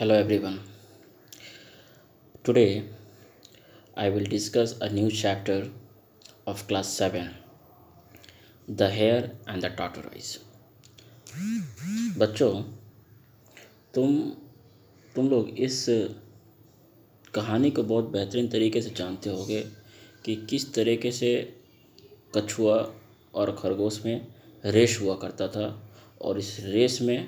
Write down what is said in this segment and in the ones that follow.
hello everyone today i will discuss a new chapter of class 7 the hare and the tortoise बच्चों तुम तुम लोग इस कहानी को बहुत बेहतरीन तरीके से जानते होगे कि किस तरीके से कछुआ और खरगोश में रेस हुआ करता था और इस रेस में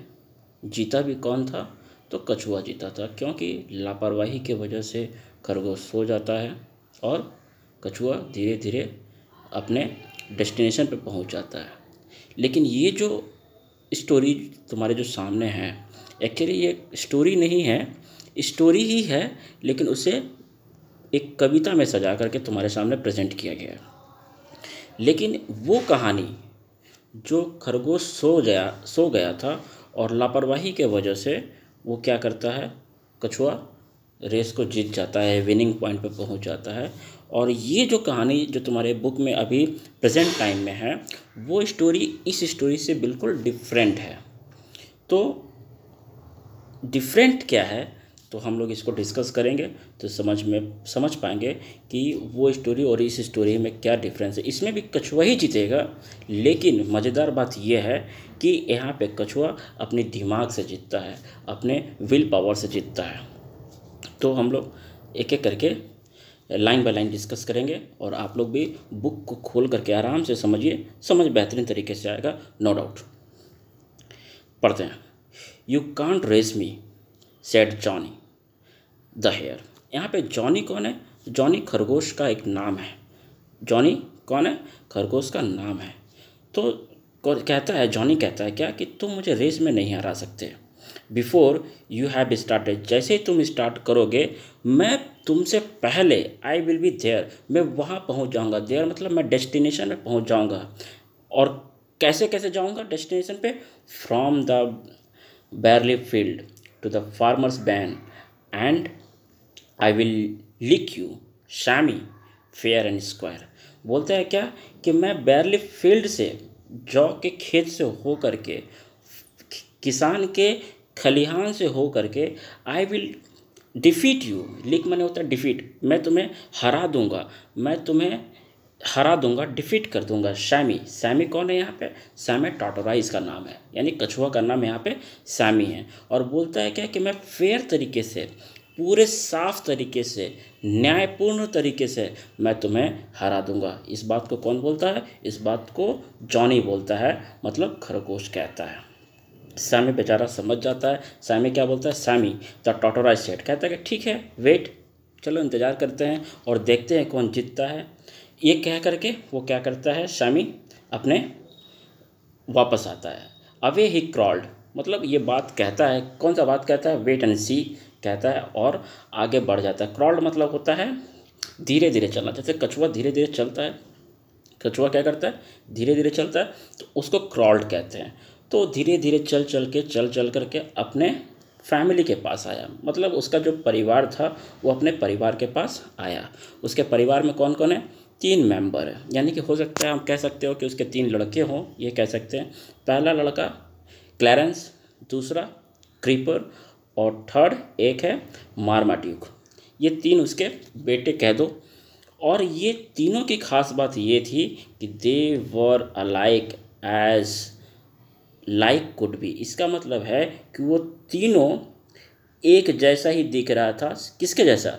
जीता भी कौन था तो कछुआ जीता था क्योंकि लापरवाही के वजह से खरगोश सो जाता है और कछुआ धीरे धीरे अपने डेस्टिनेशन पर पहुंच जाता है लेकिन ये जो स्टोरी तुम्हारे जो सामने है एक्चुअली ये स्टोरी नहीं है स्टोरी ही है लेकिन उसे एक कविता में सजा करके तुम्हारे सामने प्रेजेंट किया गया लेकिन वो कहानी जो खरगोश सो गया सो गया था और लापरवाही के वजह से वो क्या करता है कछुआ रेस को जीत जाता है विनिंग पॉइंट पर पहुंच जाता है और ये जो कहानी जो तुम्हारे बुक में अभी प्रेजेंट टाइम में है वो स्टोरी इस स्टोरी से बिल्कुल डिफरेंट है तो डिफरेंट क्या है तो हम लोग इसको डिस्कस करेंगे तो समझ में समझ पाएंगे कि वो स्टोरी और इस स्टोरी में क्या डिफरेंस है इसमें भी कछुआ ही जीतेगा लेकिन मज़ेदार बात यह है कि यहाँ पे कछुआ अपने दिमाग से जीतता है अपने विल पावर से जीतता है तो हम लोग एक एक करके लाइन बाय लाइन डिस्कस करेंगे और आप लोग भी बुक को खोल करके आराम से समझिए समझ बेहतरीन तरीके से आएगा नो डाउट पढ़ते हैं you can't race me said Johnny the hare यहाँ पे जॉनी कौन है जॉनी खरगोश का एक नाम है जॉनी कौन है खरगोश का नाम है तो कहता है जॉनी कहता है क्या कि तुम मुझे रेस में नहीं हरा सकते बिफोर यू हैव स्टार्टेड जैसे ही तुम स्टार्ट करोगे मैं तुमसे पहले आई विल बी देयर मैं वहाँ पहुँच जाऊँगा देयर मतलब मैं डेस्टिनेशन में पहुँच जाऊँगा और कैसे कैसे जाऊँगा डेस्टिनेशन पे from the barley field to the farmer's barn and I will lick you Shammy fair and square बोलता है क्या कि मैं बैरली फील्ड से जौ के खेत से हो कर के किसान के खलिहान से हो कर के I will defeat you lick मैंने होता है डिफीट मैं तुम्हें हरा दूंगा मैं तुम्हें हरा दूंगा डिफीट कर दूंगा सैमी सैमी कौन है यहाँ पे सैमी टाटोराइज का नाम है यानी कछुआ का नाम यहाँ पे सैमी है और बोलता है क्या कि मैं फेयर तरीके से पूरे साफ तरीके से न्यायपूर्ण तरीके से मैं तुम्हें हरा दूंगा इस बात को कौन बोलता है इस बात को जॉनी बोलता है मतलब खरगोश कहता है सैमी बेचारा समझ जाता है सैमी क्या बोलता है सैमी द टोटोराइज सेट कहता है कि ठीक है वेट चलो इंतज़ार करते हैं और देखते हैं कौन जीतता है ये कह करके वो क्या करता है शामी अपने वापस आता है अवे ही क्रॉल्ड मतलब ये बात कहता है कौन सा बात कहता है वेट एंड सी कहता है और आगे बढ़ जाता है क्रॉल्ड मतलब होता है धीरे धीरे चलना जैसे कछुआ धीरे धीरे चलता है कछुआ क्या करता है धीरे धीरे चलता है तो उसको क्रॉल्ड कहते हैं तो धीरे धीरे चल चल के चल चल करके अपने फैमिली के पास आया मतलब उसका जो परिवार था वो अपने परिवार के पास आया उसके परिवार में कौन कौन है तीन मेंबर है यानी कि हो सकता है हम कह सकते हो कि उसके तीन लड़के हों ये कह सकते हैं पहला लड़का क्लैरेंस दूसरा क्रीपर और थर्ड एक है मारमाट्यूक ये तीन उसके बेटे कह दो और ये तीनों की खास बात ये थी कि they were alike as like could be इसका मतलब है कि वो तीनों एक जैसा ही दिख रहा था किसके जैसा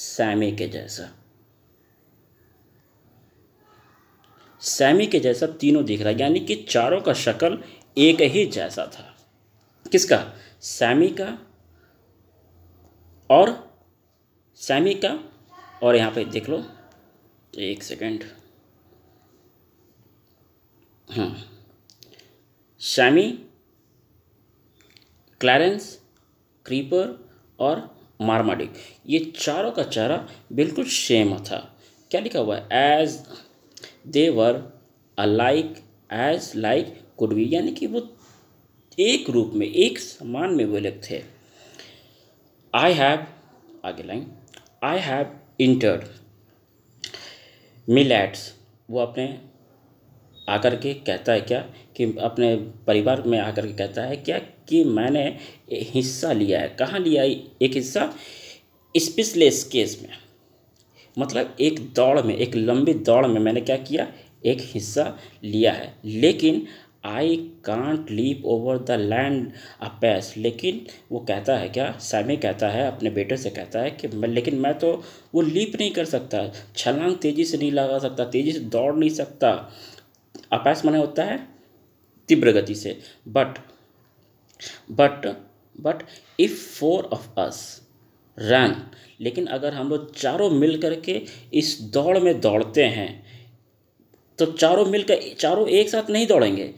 सैमी के जैसा सैमी के जैसा तीनों दिख रहा यानी कि चारों का शक्ल एक ही जैसा था किसका सैमी का और सेमी का और यहाँ पे देख लो एक सेकेंड हाँ शमी क्लैरेंस क्रीपर और मारमाडिक ये चारों का चारा बिल्कुल सेम था क्या लिखा हुआ है as they were alike as like could be यानी कि वो एक रूप में एक समान में वो लिखते थे आई हैव आगे line I have entered millets वो अपने आकर के कहता है क्या कि अपने परिवार में आकर के कहता है क्या कि मैंने हिस्सा लिया है कहाँ लिया है एक हिस्सा स्पीचलेस केस में मतलब एक दौड़ में एक लंबी दौड़ में मैंने क्या किया एक हिस्सा लिया है लेकिन I can't leap over the land a pace लेकिन वो कहता है क्या सैमी कहता है अपने बेटे से कहता है कि मैं लेकिन मैं तो वो लीप नहीं कर सकता छलांग तेज़ी से नहीं लगा सकता तेज़ी से दौड़ नहीं सकता अपैस मना होता है तीव्र गति से but but but if four of us run लेकिन अगर हम लोग चारों मिल करके इस दौड़ में दौड़ते हैं तो चारों मिलकर चारों एक साथ नहीं दौड़ेंगे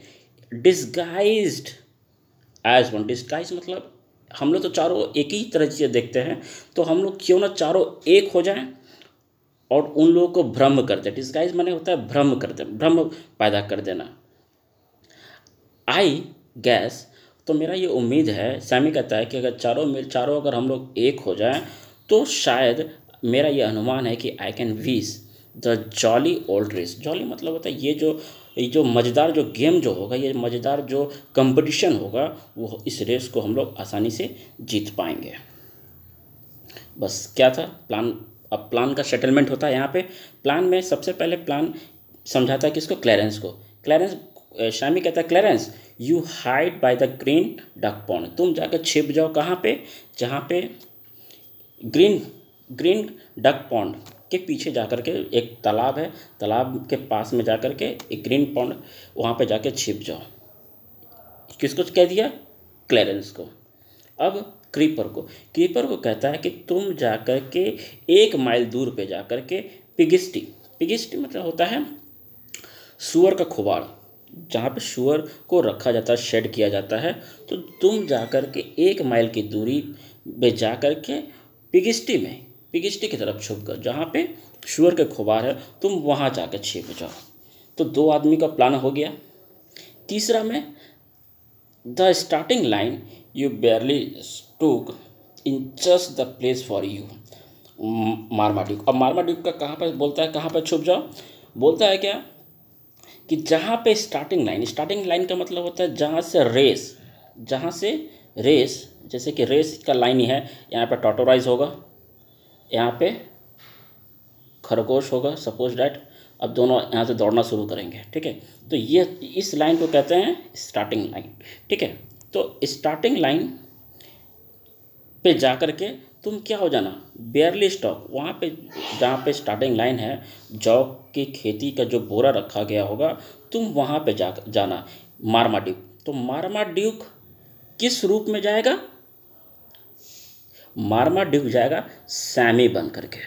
डिस्गाइज एज वन डिस्गाइज मतलब हम लोग तो चारों एक ही तरह चीज़ें देखते हैं तो हम लोग क्यों ना चारों एक हो जाएं और उन लोगों को भ्रम कर दें डिस्गाइज मैंने होता है भ्रम कर दे भ्रम पैदा कर देना आई गैस तो मेरा ये उम्मीद है सैमी कहता है कि अगर चारों मिल चारों अगर हम लोग एक हो जाएं तो शायद मेरा ये अनुमान है कि I can whiz the jolly old race jolly मतलब होता है ये जो ये जो मज़ेदार जो गेम जो होगा ये मज़ेदार जो कंपटीशन होगा वो इस रेस को हम लोग आसानी से जीत पाएंगे बस क्या था प्लान अब प्लान का सेटलमेंट होता है यहाँ पे प्लान में सबसे पहले प्लान समझाता है किसको क्लेरेंस को क्लेरेंस शामी कहता है Clarence you hide by the green duck pond तुम जाकर छिप जाओ कहाँ पे जहाँ पे ग्रीन ग्रीन डक पॉन्ड के पीछे जा कर के एक तालाब है तालाब के पास में जा कर के एक ग्रीन पॉन्ड वहाँ पे जाके छिप जाओ किसको कह दिया क्लेरेंस को अब क्रीपर को क्रीपर को कहता है कि तुम जा कर के एक माइल दूर पे जा कर के पिगिस्टी पिगिस्टी मतलब होता है सुअर का खुबाड़ जहाँ पे शुअर को रखा जाता है शेड किया जाता है तो तुम जा कर के एक माइल की दूरी पे जा कर के पिगिस्टी में पिगिस्टी की तरफ छुप कर जहाँ पे शुअर के खुबार है तुम वहाँ कर छिप जाओ तो दो आदमी का प्लान हो गया तीसरा में the starting line you barely took in just the place for you Duke अब ड्यूक का कहाँ पर बोलता है कहाँ पर छुप जाओ बोलता है क्या कि जहाँ पे स्टार्टिंग लाइन स्टार्टिंग लाइन का मतलब होता है जहाँ से रेस जहाँ से रेस जैसे कि रेस का लाइन ही है यहाँ पर टोटोराइज होगा यहाँ पे खरगोश होगा सपोज डैट अब दोनों यहाँ से दौड़ना शुरू करेंगे ठीक है तो ये इस लाइन को कहते हैं स्टार्टिंग लाइन ठीक है तो स्टार्टिंग लाइन पे जा कर के तुम क्या हो जाना बेयरली स्टॉक वहाँ पे जहाँ पे स्टार्टिंग लाइन है जौ की खेती का जो बोरा रखा गया होगा तुम वहाँ पे जा जाना मारमा ड्यूक तो मारमा ड्यूक किस रूप में जाएगा मारमा डिग जाएगा सैमी बन करके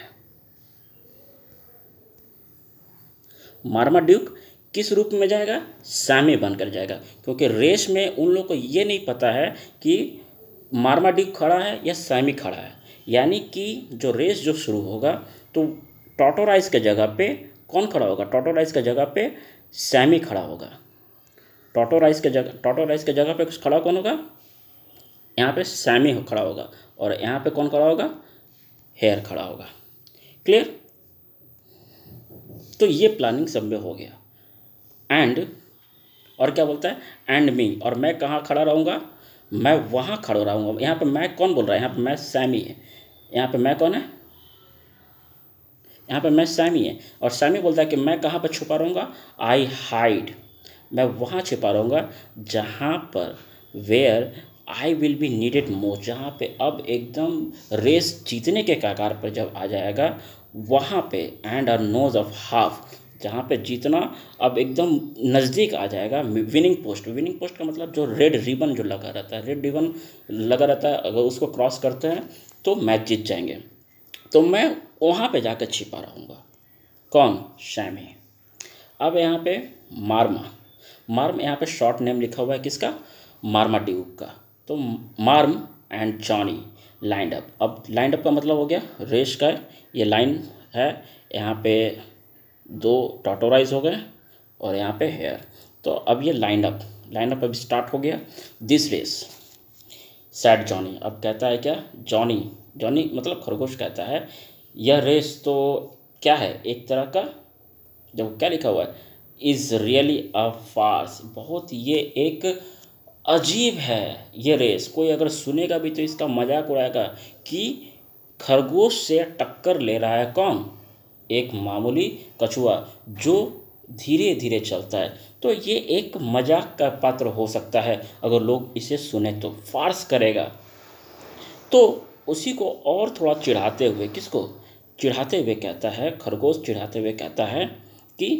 मारमा ड्यूक किस रूप में जाएगा सैमी बनकर जाएगा क्योंकि रेस में उन लोग को ये नहीं पता है कि मारमा ड्यूक खड़ा है या सैमी खड़ा है यानी कि जो रेस जो शुरू होगा तो टोटोराइज के जगह पे कौन खड़ा होगा टोटोराइज के जगह पे सैमी खड़ा होगा टोटोराइज के जगह टोटोराइज के जगह पे कुछ खड़ा कौन होगा यहाँ पे सैमी हो खड़ा होगा और यहाँ पे कौन खड़ा होगा हेयर खड़ा होगा क्लियर तो ये प्लानिंग सब में हो गया एंड और क्या बोलता है एंड मी और मैं कहाँ खड़ा रहूँगा मैं वहाँ खड़ा रहूँगा यहाँ पे मैं कौन बोल रहा है यहाँ पे मैं सैमी है यहाँ पे मैं कौन है यहाँ पे मैं सैमी है और सैमी बोलता है कि मैं कहाँ पर छुपा रहूँगा आई हाइड मैं वहाँ छिपा रहूँगा जहाँ पर where I will be needed मो जहाँ पे अब एकदम रेस जीतने के कागार पर जब आ जाएगा वहाँ पे and our nose of half जहाँ पे जीतना अब एकदम नज़दीक आ जाएगा विनिंग पोस्ट विनिंग पोस्ट का मतलब जो रेड रिबन जो लगा रहता है रेड रिबन लगा रहता है अगर उसको क्रॉस करते हैं तो मैच जीत जाएंगे तो मैं वहाँ पे जाकर छिपा रहूँगा कौन शैमी अब यहाँ पे मार्मा मार्म यहाँ पे शॉर्ट नेम लिखा हुआ है किसका मार्मा ड्यूक का तो मार्म एंड जॉनी लाइंड अप अब लाइंड अप का मतलब हो गया रेस का ये लाइन है यहाँ पे दो टोटोराइज हो गए और यहाँ पे हेयर तो अब ये लाइंड अप लाइंड अप अब स्टार्ट हो गया दिस रेस सैड जॉनी अब कहता है क्या जॉनी जॉनी मतलब खरगोश कहता है यह रेस तो क्या है एक तरह का जब क्या लिखा हुआ है इज़ रियली अ फार्स बहुत ये एक अजीब है ये रेस कोई अगर सुनेगा भी तो इसका मजाक उड़ाएगा कि खरगोश से टक्कर ले रहा है कौन एक मामूली कछुआ जो धीरे धीरे चलता है तो ये एक मजाक का पात्र हो सकता है अगर लोग इसे सुने तो फार्स करेगा तो उसी को और थोड़ा चिढ़ाते हुए किसको चिढ़ाते हुए कहता है खरगोश चिढ़ाते हुए कहता है कि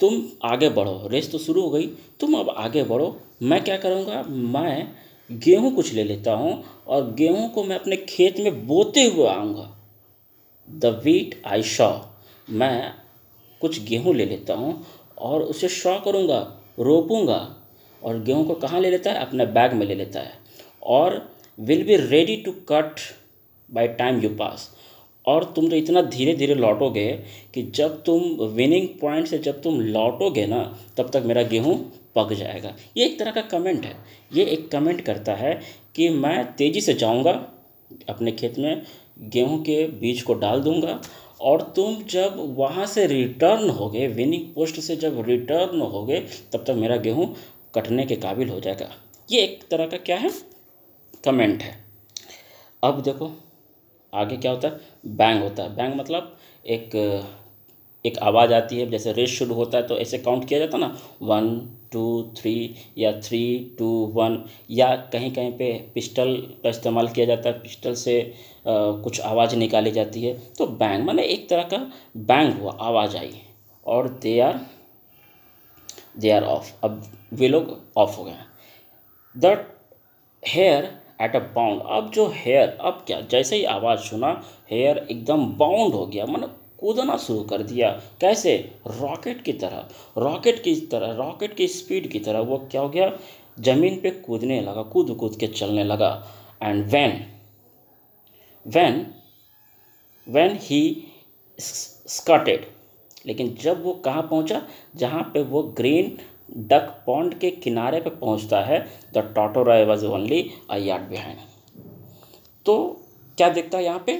तुम आगे बढ़ो रेस तो शुरू हो गई तुम अब आगे बढ़ो मैं क्या करूँगा मैं गेहूँ कुछ ले लेता हूँ और गेहूँ को मैं अपने खेत में बोते हुए आऊँगा द वीट आई शॉ मैं कुछ गेहूँ ले लेता हूँ और उसे शॉ करूँगा रोपूँगा और गेहूँ को कहाँ ले लेता है अपने बैग में ले लेता है और will be ready to cut by time you pass और तुम तो इतना धीरे धीरे लौटोगे कि जब तुम विनिंग पॉइंट से जब तुम लौटोगे ना तब तक मेरा गेहूँ पक जाएगा ये एक तरह का कमेंट है ये एक कमेंट करता है कि मैं तेज़ी से जाऊँगा अपने खेत में गेहूँ के बीज को डाल दूँगा और तुम जब वहाँ से रिटर्न होगे विनिंग पोस्ट से जब रिटर्न होगे तब तक मेरा गेहूँ कटने के काबिल हो जाएगा ये एक तरह का क्या है कमेंट है अब देखो आगे क्या होता है बैंग होता है बैंग मतलब एक एक आवाज़ आती है जैसे रेस शुरू होता है तो ऐसे काउंट किया जाता है ना वन टू थ्री या थ्री टू वन या कहीं कहीं पे पिस्टल का इस्तेमाल किया जाता है पिस्टल से आ, कुछ आवाज़ निकाली जाती है तो बैंग माने एक तरह का बैंग हुआ आवाज़ आई और they are they are off अब वे लोग ऑफ हो गए that hare at a bound अब जो हेयर अब क्या जैसे ही आवाज़ सुना हेयर एकदम बाउंड हो गया मतलब कूदना शुरू कर दिया कैसे रॉकेट की तरह रॉकेट की तरह रॉकेट की स्पीड की तरह वो क्या हो गया ज़मीन पे कूदने लगा कूद कूद के चलने लगा and when when when he scuttled लेकिन जब वो कहाँ पहुँचा जहाँ पे वो ग्रीन डक पॉन्ड के किनारे पर पहुंचता है the tortoise was only a yard behind तो क्या देखता है यहाँ पे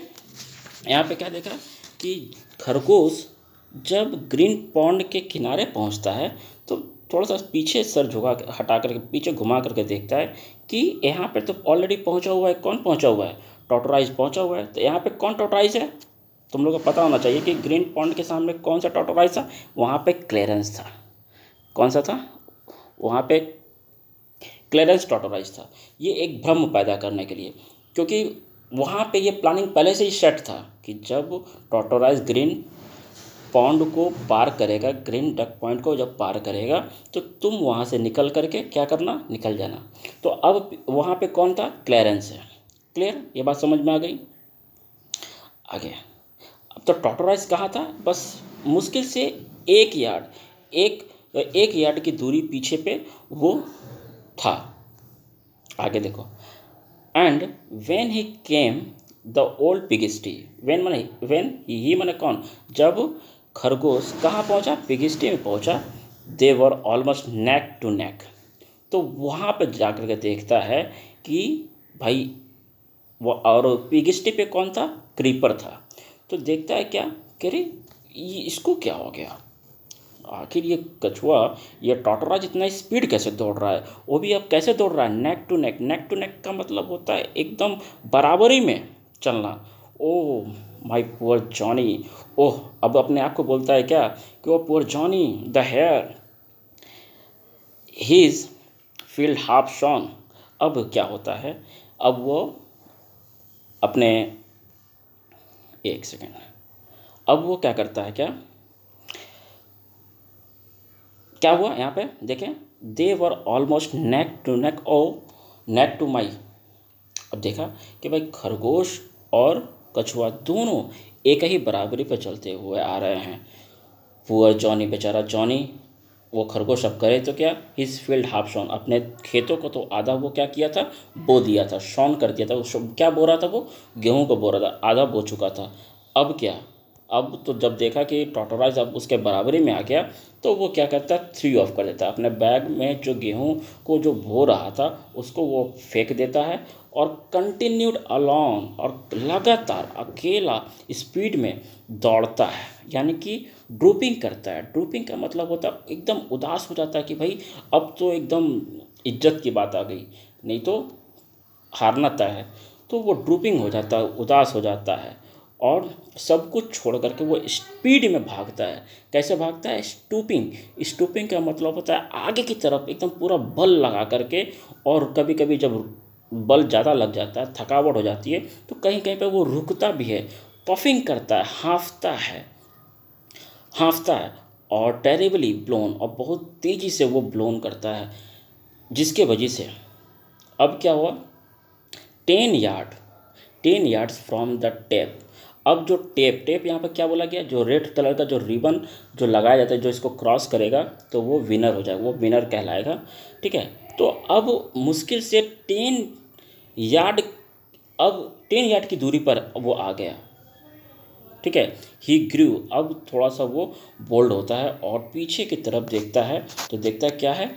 यहाँ पे क्या देखा कि खरगोश जब ग्रीन पॉन्ड के किनारे पहुंचता है तो थोड़ा सा पीछे सर झुका हटा करके पीछे घुमा करके देखता है कि यहाँ पे तो ऑलरेडी पहुँचा हुआ है कौन पहुँचा हुआ है टोटोराइज पहुँचा हुआ है तो यहाँ पे कौन टोटोराइज है तुम लोग को पता होना चाहिए कि ग्रीन पॉन्ड के सामने कौन सा टोटोराइज था वहाँ पे क्लियरेंस था कौन सा था वहाँ पे क्लेरेंस टॉटोराइज था ये एक भ्रम पैदा करने के लिए क्योंकि वहाँ पे ये प्लानिंग पहले से ही सेट था कि जब टॉटोराइज ग्रीन पॉन्ड को पार करेगा ग्रीन डक पॉइंट को जब पार करेगा तो तुम वहाँ से निकल करके क्या करना निकल जाना तो अब वहाँ पे कौन था क्लेरेंस है क्लियर ये बात समझ में आ गई आगे अब तो टॉटोराइज कहाँ था बस मुश्किल से एक यार्ड एक तो एक यार्ड की दूरी पीछे पे वो था आगे देखो and when he came the old पिगिस्टी वेन मन वेन ही मन कौन जब खरगोश कहाँ पहुँचा पिगिस्टी में पहुँचा दे वर ऑलमोस्ट नेक टू नेक तो वहाँ पर जाकर के देखता है कि भाई वो और पिगिस्टी पे कौन था क्रीपर था तो देखता है क्या कह रही इसको क्या हो गया आखिर ये कछुआ ये टॉटरा जितना स्पीड कैसे दौड़ रहा है वो भी अब कैसे दौड़ रहा है नेक टू नेक नेक टू नेक का मतलब होता है एकदम बराबरी में चलना ओ माई पुअर जॉनी ओह अब अपने आप को बोलता है क्या कि वो poor Johnny the hare his field half shown अब क्या होता है अब वो अपने एक सेकेंड अब वो क्या करता है क्या क्या हुआ यहाँ पे देखें they were almost neck to neck oh neck to my अब देखा कि भाई खरगोश और कछुआ दोनों एक ही बराबरी पर चलते हुए आ रहे हैं पुअर जॉनी बेचारा जॉनी वो खरगोश अब करे तो क्या हिज फील्ड हाफ शॉन अपने खेतों को तो आधा वो क्या किया था बो दिया था शॉन कर दिया था क्या बो रहा था वो गेहूं को बो रहा था आधा बो चुका था अब क्या अब तो जब देखा कि टोटोराइज अब उसके बराबरी में आ गया तो वो क्या करता है थ्री ऑफ कर देता है अपने बैग में जो गेहूं को जो भो रहा था उसको वो फेंक देता है और कंटिन्यूड अलॉन्ग और लगातार अकेला स्पीड में दौड़ता है यानी कि ड्रूपिंग करता है ड्रूपिंग का मतलब होता है एकदम उदास हो जाता है कि भाई अब तो एकदम इज्जत की बात आ गई नहीं तो हारना तय है तो वो ड्रूपिंग हो जाता है उदास हो जाता है और सब कुछ छोड़ करके वो स्पीड में भागता है कैसे भागता है स्टूपिंग स्टूपिंग का मतलब होता है आगे की तरफ एकदम पूरा बल लगा करके और कभी कभी जब बल ज़्यादा लग जाता है थकावट हो जाती है तो कहीं कहीं पर वो रुकता भी है पफिंग करता है हाँफता है हाँफता है और टेरेबली ब्लोन और बहुत तेज़ी से वो ब्लोन करता है जिसके वजह से अब क्या हुआ ten yard ten yards from the tape अब जो टेप टेप यहाँ पर क्या बोला गया जो रेड कलर का जो रिबन जो लगाया जाता है जो इसको क्रॉस करेगा तो वो विनर हो जाएगा वो विनर कहलाएगा ठीक है तो अब मुश्किल से टेन यार्ड अब टेन यार्ड की दूरी पर वो आ गया ठीक है ही ग्रू अब थोड़ा सा वो बोल्ड होता है और पीछे की तरफ देखता है तो देखता है क्या है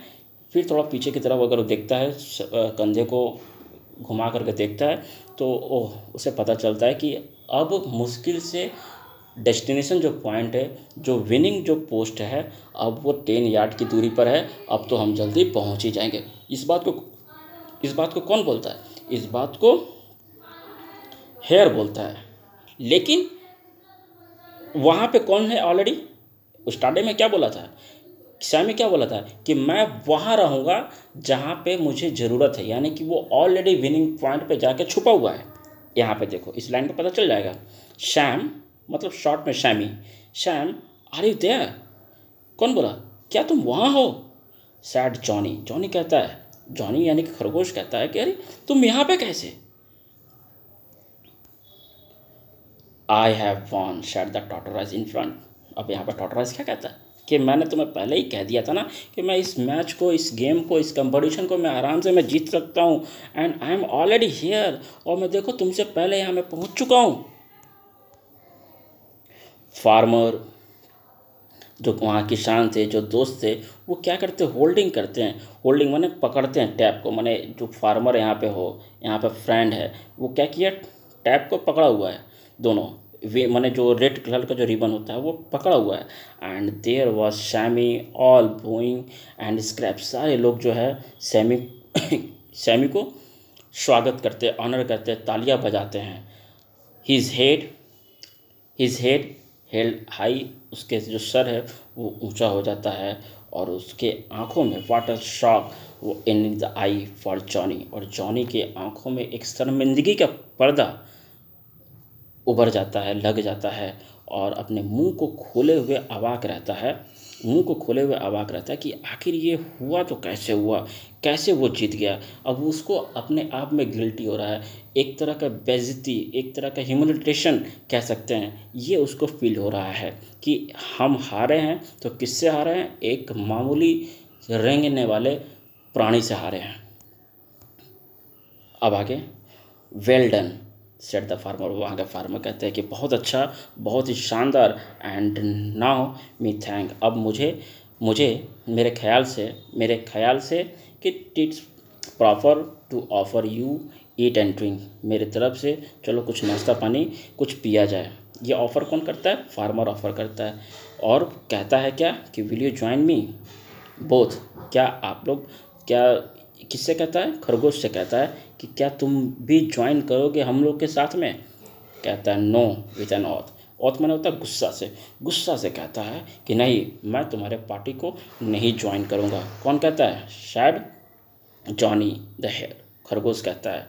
फिर थोड़ा पीछे की तरफ अगर देखता है कंधे को घुमा करके देखता है तो ओ, उसे पता चलता है कि अब मुश्किल से डेस्टिनेशन जो पॉइंट है जो विनिंग जो पोस्ट है अब वो टेन यार्ड की दूरी पर है अब तो हम जल्दी पहुंच ही जाएंगे इस बात को इस बात को कौन बोलता है इस बात को हेयर बोलता है लेकिन वहाँ पे कौन है ऑलरेडी स्टार्टिंग में क्या बोला था किस्सा में क्या बोला था कि मैं वहाँ रहूँगा जहाँ पे मुझे ज़रूरत है यानी कि वो ऑलरेडी विनिंग पॉइंट पे जाके छुपा हुआ है यहाँ पे देखो इस लाइन पे पता चल जाएगा शैम मतलब शॉर्ट में Shammy Sham are you there कौन बोला क्या तुम वहाँ हो सैड जॉनी जॉनी कहता है जॉनी यानी कि खरगोश कहता है कि अरे तुम यहाँ पे कैसे I have won said the tortoise in front अब यहाँ पर टॉटराइज क्या कहता है कि मैंने तुम्हें पहले ही कह दिया था ना कि मैं इस मैच को इस गेम को इस कंपटीशन को मैं आराम से मैं जीत सकता हूँ and I am already here और मैं देखो तुमसे पहले यहाँ मैं पहुँच चुका हूँ फार्मर जो वहाँ किसान थे जो दोस्त थे वो क्या करते हैं होल्डिंग करते हैं होल्डिंग मैंने पकड़ते हैं टैप को मैंने जो फार्मर यहाँ पे हो यहाँ पे फ्रेंड है वो क्या किया टैप को पकड़ा हुआ है दोनों वे मैंने जो रेड कलर का जो रिबन होता है वो पकड़ा हुआ है and there was Sammy all bowing and scrape सारे लोग जो है सेमी सेमी को स्वागत करते ऑनर करते तालियां बजाते हैं his head his head held high उसके जो सर है वो ऊंचा हो जाता है और उसके आंखों में वाटर शॉक वो in the eye for Johnny और जॉनी के आंखों में एक शर्मिंदगी का पर्दा उबर जाता है लग जाता है और अपने मुंह को खोले हुए अवाक रहता है मुंह को खोले हुए अवाक रहता है कि आखिर ये हुआ तो कैसे हुआ कैसे वो जीत गया अब उसको अपने आप में गिल्टी हो रहा है एक तरह का बेजती एक तरह का ह्यूमिलिटेशन कह सकते हैं ये उसको फील हो रहा है कि हम हारे हैं तो किससे हारे हैं एक मामूली रेंगने वाले प्राणी से हारे हैं अब आगे well done said the farmer वहाँ का फार्मर कहते हैं कि बहुत अच्छा बहुत ही शानदार एंड नाउ मी थैंक अब मुझे मुझे मेरे ख्याल से मेरे ख्याल से कि it's proper to offer you eat and drink मेरे तरफ से चलो कुछ नाश्ता पानी कुछ पिया जाए ये ऑफ़र कौन करता है फार्मर ऑफ़र करता है और कहता है क्या कि will you join me both क्या आप लोग क्या किससे कहता है खरगोश से कहता है कि क्या तुम भी ज्वाइन करोगे हम लोग के साथ में कहता है no with an oath oath मैंने होता है गुस्सा से गुस्सा से कहता है कि नहीं मैं तुम्हारे पार्टी को नहीं ज्वाइन करूँगा कौन कहता है शायद जॉनी द हेयर खरगोश कहता है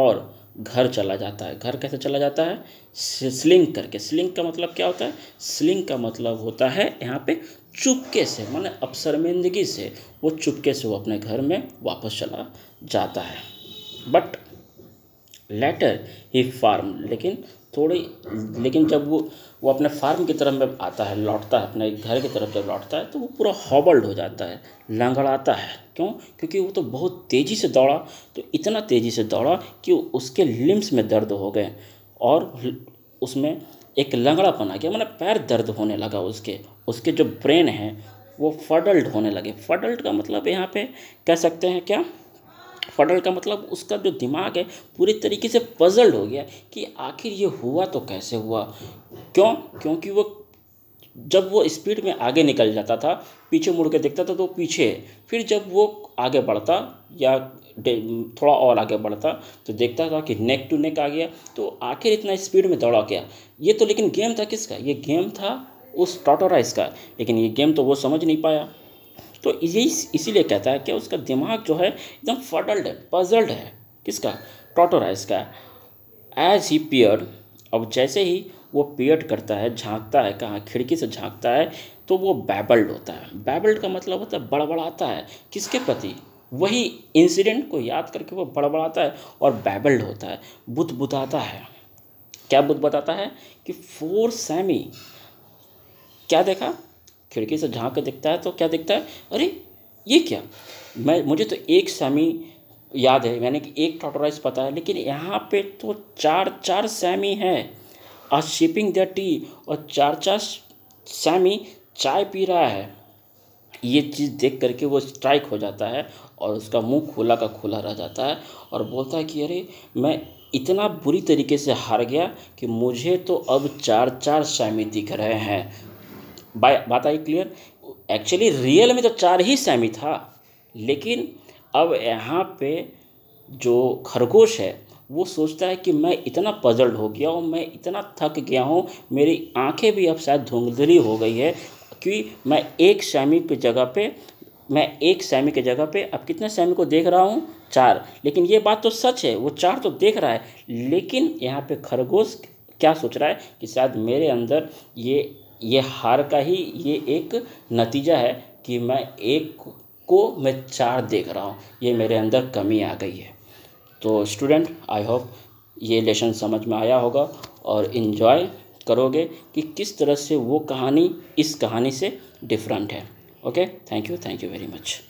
और घर चला जाता है घर कैसे चला जाता है स्लिंग करके स्लिंग का मतलब क्या होता है स्लिंग का मतलब होता है यहाँ पे चुपके से माने अपशर्मिंदगी से वो चुपके से वो अपने घर में वापस चला जाता है बट लेटर ही फार्म लेकिन थोड़ी लेकिन जब वो वो अपने फार्म की तरफ में आता है लौटता है अपने घर की तरफ जब लौटता है तो वो पूरा हॉबल्ड हो जाता है लंगड़ाता है क्यों क्योंकि वो तो बहुत तेज़ी से दौड़ा तो इतना तेज़ी से दौड़ा कि उसके लिम्स में दर्द हो गए और उसमें एक लंगड़ापन आ गया मतलब पैर दर्द होने लगा उसके उसके जो ब्रेन है वो फडल्ड होने लगे फडल्ड का मतलब यहाँ पे कह सकते हैं क्या फडल का मतलब उसका जो दिमाग है पूरी तरीके से पजल्ड हो गया कि आखिर ये हुआ तो कैसे हुआ क्यों क्योंकि वो जब वो स्पीड में आगे निकल जाता था पीछे मुड़ के देखता था तो पीछे फिर जब वो आगे बढ़ता या थोड़ा और आगे बढ़ता तो देखता था कि नेक टू नेक आ गया तो आखिर इतना स्पीड में दौड़ा गया ये तो लेकिन गेम था किसका ये गेम था उस टॉटोराइस का लेकिन ये गेम तो वो समझ नहीं पाया तो यही इसीलिए कहता है कि उसका दिमाग जो है एकदम फटल्ड है पजल्ड है किसका टॉटोराइस का एज ही पियर अब जैसे ही वो पेयट करता है झाँकता है कहाँ खिड़की से झाँकता है तो वो बैबल्ड होता है बैबल्ड का मतलब होता है बड़बड़ाता है किसके प्रति वही इंसिडेंट को याद करके वो बड़बड़ाता है और बैबल्ड होता है बुध बुताता है क्या बुध बताता है कि फोर सैमी क्या देखा खिड़की से झाँक कर दिखता है तो क्या दिखता है अरे ये क्या मैं मुझे तो एक सैमी याद है यानी कि एक टॉटोराइज पता है लेकिन यहाँ पे तो चार चार सैमी है आज शिपिंग द टी और चार चार सैमी चाय पी रहा है ये चीज़ देख करके वो स्ट्राइक हो जाता है और उसका मुंह खुला का खुला रह जाता है और बोलता है कि अरे मैं इतना बुरी तरीके से हार गया कि मुझे तो अब चार चार सैमी दिख रहे हैं बाय बात आई क्लियर एक्चुअली रियल में तो चार ही सैमी था लेकिन अब यहाँ पे जो खरगोश है वो सोचता है कि मैं इतना पजल्ड हो गया हूँ मैं इतना थक गया हूँ मेरी आंखें भी अब शायद धुंधली हो गई है कि मैं एक सैमी की जगह पे मैं एक सैमी की जगह पे अब कितने सैमी को देख रहा हूँ चार लेकिन ये बात तो सच है वो चार तो देख रहा है लेकिन यहाँ पे खरगोश क्या सोच रहा है कि शायद मेरे अंदर ये ये हार का ही ये एक नतीजा है कि मैं एक को मैं चार देख रहा हूँ ये मेरे अंदर कमी आ गई है तो स्टूडेंट आई होप ये लेसन समझ में आया होगा और इन्जॉय करोगे कि किस तरह से वो कहानी इस कहानी से डिफरेंट है okay thank you thank you very much